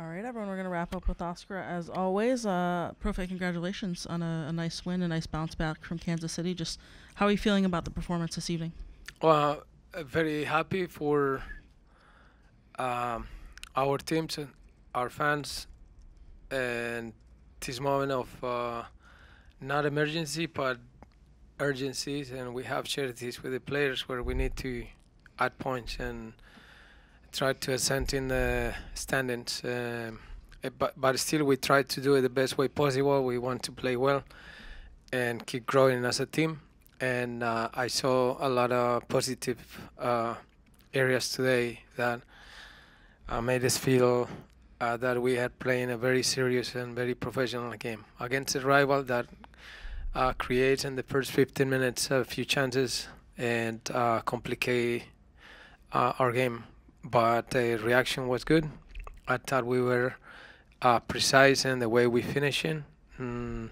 All right, everyone, we're going to wrap up with Oscar as always. Uh, Profe, congratulations on a, a, nice win, a nice bounce back from Kansas City. Just how are you feeling about the performance this evening? Well, uh, very happy for um, our teams, our fans, and this moment of uh, not emergency but urgencies, and we have shared this with the players where we need to add points and tried to ascend in the standings. Um, eh, but, but still, we tried to do it the best way possible. We want to play well and keep growing as a team. And uh, I saw a lot of positive uh, areas today that uh, made us feel uh, that we had playing a very serious and very professional game against a rival that uh, creates in the first 15 minutes a few chances and uh, complicate our game but the reaction was good. I thought we were uh, precise in the way we finishing. Mm,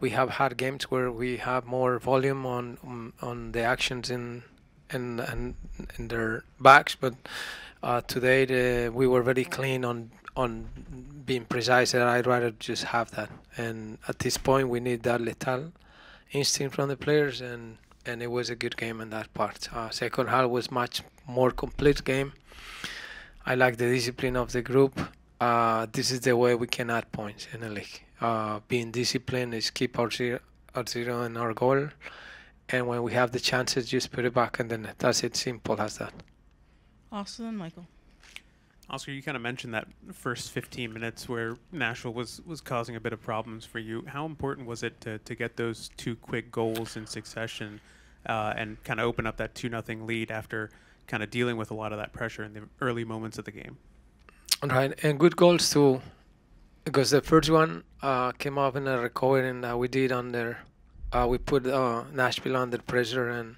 we have had games where we have more volume on mm, on the actions in in in their backs, but uh, today the, we were very clean on on being precise. And I'd rather just have that. And at this point, we need that little instinct from the players and and it was a good game in that part. Uh, second half was much more complete game. I like the discipline of the group. Uh, this is the way we can add points in the league. Uh, being disciplined is keep our zero, our zero and our goal, and when we have the chances, just put it back in the net. That's it, simple as that. Oscar and Michael. Oscar, you kind of mentioned that first 15 minutes where Nashville was, was causing a bit of problems for you. How important was it to, to get those two quick goals in succession uh, and kind of open up that two nothing lead after kind of dealing with a lot of that pressure in the early moments of the game. Right, and good goals too, because the first one uh, came up in a recording that uh, we did under, uh, we put uh, Nashville under pressure and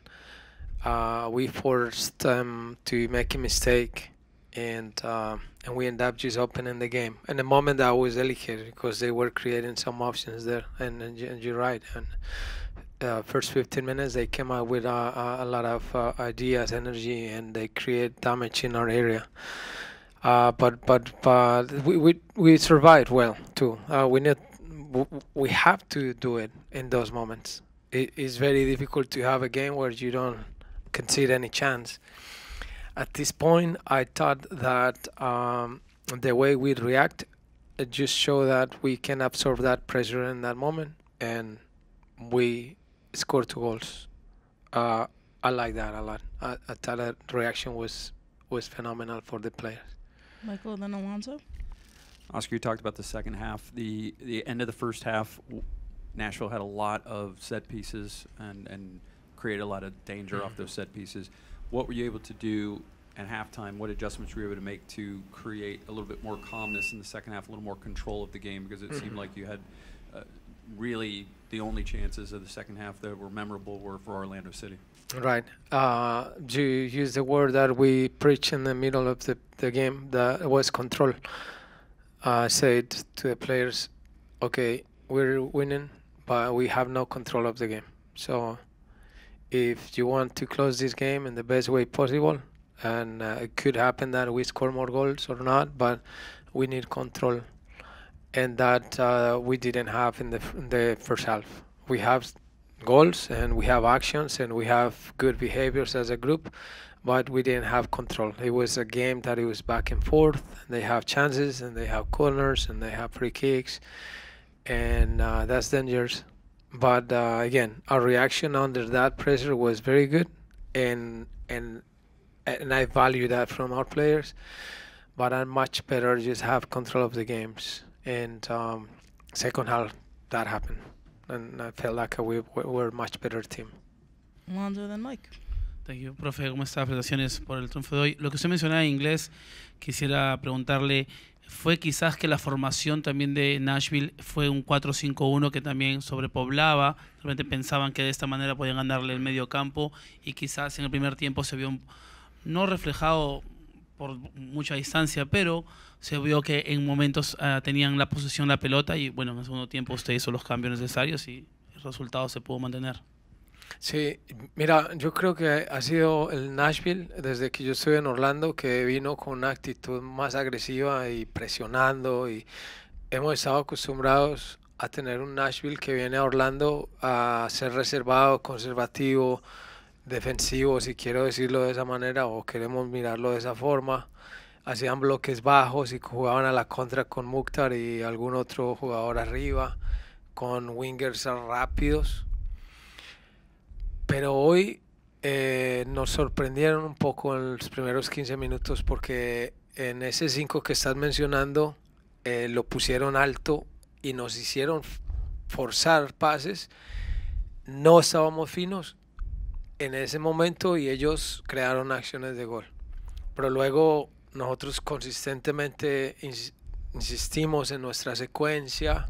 uh, we forced them to make a mistake and uh, and we end up just opening the game. And the moment that I was elated because they were creating some options there, and, and, and you're right. And uh, first 15 minutes they came out with uh, uh, a lot of uh, ideas energy and they create damage in our area uh, but but but we, we we survived well too uh, we need we have to do it in those moments it is very difficult to have a game where you don't concede any chance at this point i thought that um, the way we react just show that we can absorb that pressure in that moment and we score two goals. Uh, I like that a lot. I, I thought that reaction was was phenomenal for the players. Michael, then Alonso. Oscar, you talked about the second half. The the end of the first half, Nashville had a lot of set pieces and and created a lot of danger mm -hmm. off those set pieces. What were you able to do at halftime? What adjustments were you able to make to create a little bit more calmness in the second half, a little more control of the game? Because it mm -hmm. seemed mm-hmm. like you had uh, really the only chances of the second half that were memorable were for Orlando City. Right. Uh, you use the word that we preach in the middle of the, the game that was control. Uh, I uh, said to the players, okay, we're winning, but we have no control of the game. So if you want to close this game in the best way possible, and uh, it could happen that we score more goals or not, but we need control and that uh, we didn't have in the, in the first half. We have goals and we have actions and we have good behaviors as a group, but we didn't have control. It was a game that it was back and forth. They have chances and they have corners and they have free kicks, and uh, that's dangerous. But uh, again, our reaction under that pressure was very good, and and and I value that from our players. But I'm much better just have control of the games. and um, second half that happened, and I felt like we, were a much better team. than Mike. Thank Profe, ¿cómo está? Felicitaciones por el triunfo de hoy. Lo que usted mencionaba en inglés, quisiera preguntarle, ¿fue quizás que la formación también de Nashville fue un 4-5-1 que también sobrepoblaba? Realmente pensaban que de esta manera podían ganarle el medio campo y quizás en el primer tiempo se vio no reflejado por mucha distancia, pero se vio que en momentos ah, tenían la posesión la pelota y bueno, en el segundo tiempo usted hizo los cambios necesarios y el resultado se pudo mantener. Sí, mira, yo creo que ha sido el Nashville desde que yo estuve en Orlando que vino con una actitud más agresiva y presionando y hemos estado acostumbrados a tener un Nashville que viene a Orlando a ser reservado, conservativo, defensivos, si quiero decirlo de esa manera, o queremos mirarlo de esa forma. Hacían bloques bajos y jugaban a la contra con Mukhtar y algún otro jugador arriba, con wingers rápidos. Pero hoy eh, nos sorprendieron un poco en los primeros 15 minutos porque en ese 5 que estás mencionando eh, lo pusieron alto y nos hicieron forzar pases. No estábamos finos en ese momento y ellos crearon acciones de gol. Pero luego nosotros consistentemente insistimos en nuestra secuencia,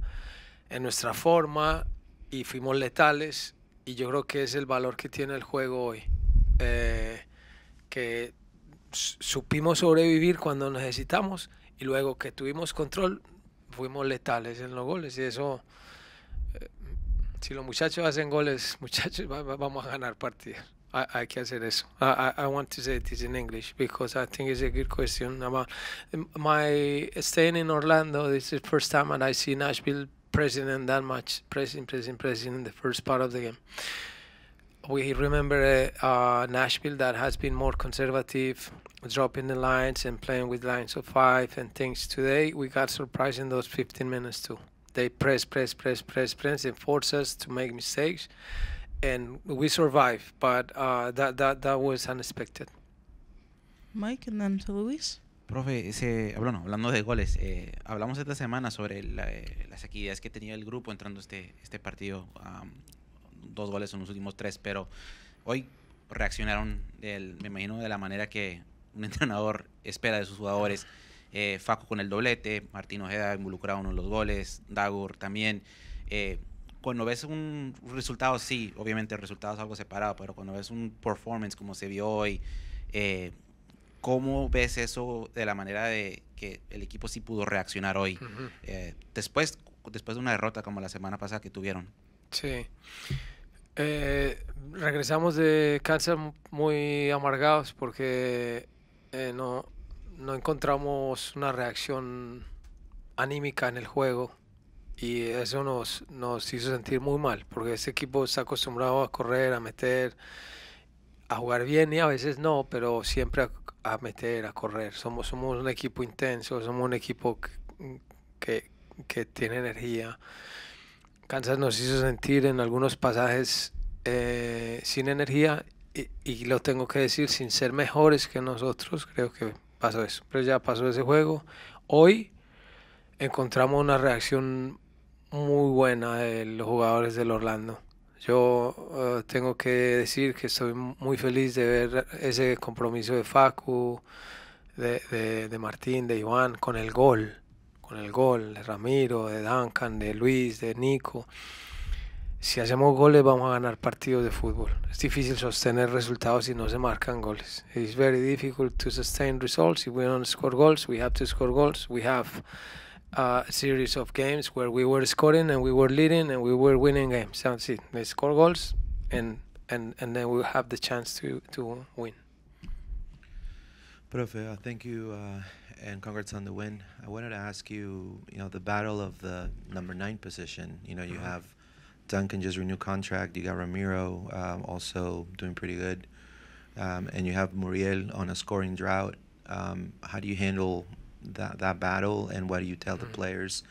en nuestra forma y fuimos letales y yo creo que es el valor que tiene el juego hoy. Eh, que supimos sobrevivir cuando necesitamos y luego que tuvimos control fuimos letales en los goles y eso si los muchachos hacen goles, muchachos, vamos a ganar partidos. I, hay que hacer eso. I, I, I want to say this in English because I think it's a good question. About my staying in Orlando, this is the first time and I see Nashville president that much, pressing, pressing, pressing in the first part of the game. We remember uh, uh, Nashville that has been more conservative, dropping the lines and playing with lines of five and things. Today we got surprised in those 15 minutes too. they press, press, press, press, press, and force us to make mistakes, and we survive. But uh, that that that was unexpected. Mike and then Luis. Profe, ese, ah, hablando de goles, eh, hablamos esta semana sobre eh, las actividades que tenía el grupo entrando este este partido, dos goles en los últimos tres, pero hoy reaccionaron, del, me imagino, de la manera que un entrenador espera de sus jugadores eh, Faco con el doblete, Martín Ojeda involucrado en uno de los goles, Dagur también. Eh, cuando ves un resultado, sí, obviamente el resultado es algo separado, pero cuando ves un performance como se vio hoy, eh, ¿cómo ves eso de la manera de que el equipo sí pudo reaccionar hoy? Eh, después, después de una derrota como la semana pasada que tuvieron. Sí. regresamos de cáncer muy amargados porque no, no encontramos una reacción anímica en el juego y eso nos, nos hizo sentir muy mal porque ese equipo está acostumbrado a correr, a meter, a jugar bien y a veces no, pero siempre a, meter, a correr. Somos, somos un equipo intenso, somos un equipo que, tiene energía. Kansas nos hizo sentir en algunos pasajes eh, sin energía y lo tengo que decir sin ser mejores que nosotros. Creo que pasó eso. Pero ya pasó ese juego. Hoy encontramos una reacción muy buena de los jugadores del Orlando. Yo eh, tengo que decir que estoy muy feliz de ver ese compromiso de Facu, de, Martín, de Iván, con el gol, con el gol de Ramiro, de Duncan, de Luis, de Nico. si hacemos goles vamos a ganar partidos de fútbol. Es difícil sostener resultados si no se marcan goles. It's very difficult to sustain results if we don't score goals. We have to score goals. We have a series of games where we were scoring and we were leading and we were winning games. That's it. They score goals and and and then we have the chance to to win. Profe, uh, thank you uh, and congrats on the win. I wanted to ask you, you know, the battle of the number nine position. You know, you uh-huh. have Duncan just renewed contract. You got Ramiro um, also doing pretty good, um, and you have Muriel on a scoring drought. Um, how do you handle that that battle, and what do you tell mm-hmm. the mm. players,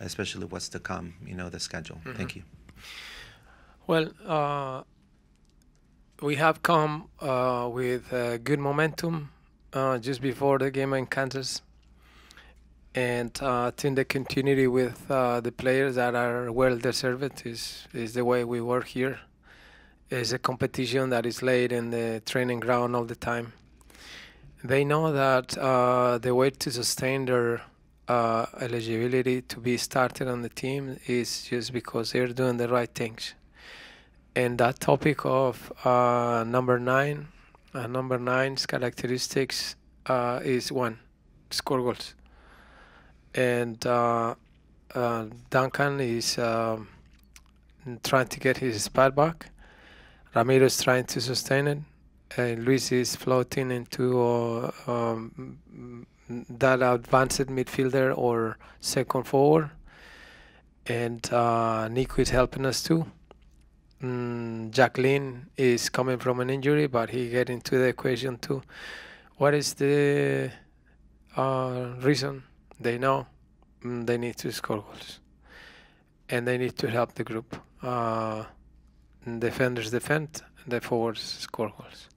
especially what's to come? You know the schedule. Mm-hmm. Thank you. Well, uh, we have come uh, with uh, good momentum uh, just before the game in Kansas and uh, I think the continuity with uh, the players that are well deserved is is the way we work here. It's a competition that is laid in the training ground all the time. They know that uh, the way to sustain their uh, eligibility to be started on the team is just because they're doing the right things. And that topic of uh, number nine, uh, number nine's characteristics is one, score goals and uh, uh, Duncan is um, trying to get his spot back. Ramiro is trying to sustain it, and Luis is floating into uh, um, that advanced midfielder or second forward, and uh, Nico is helping us too. Mm, Jacqueline is coming from an injury, but he get into the equation too. What is the uh, reason? They know mm, they need to score goals, and they need to help the group. Uh, defenders defend, the forwards score goals.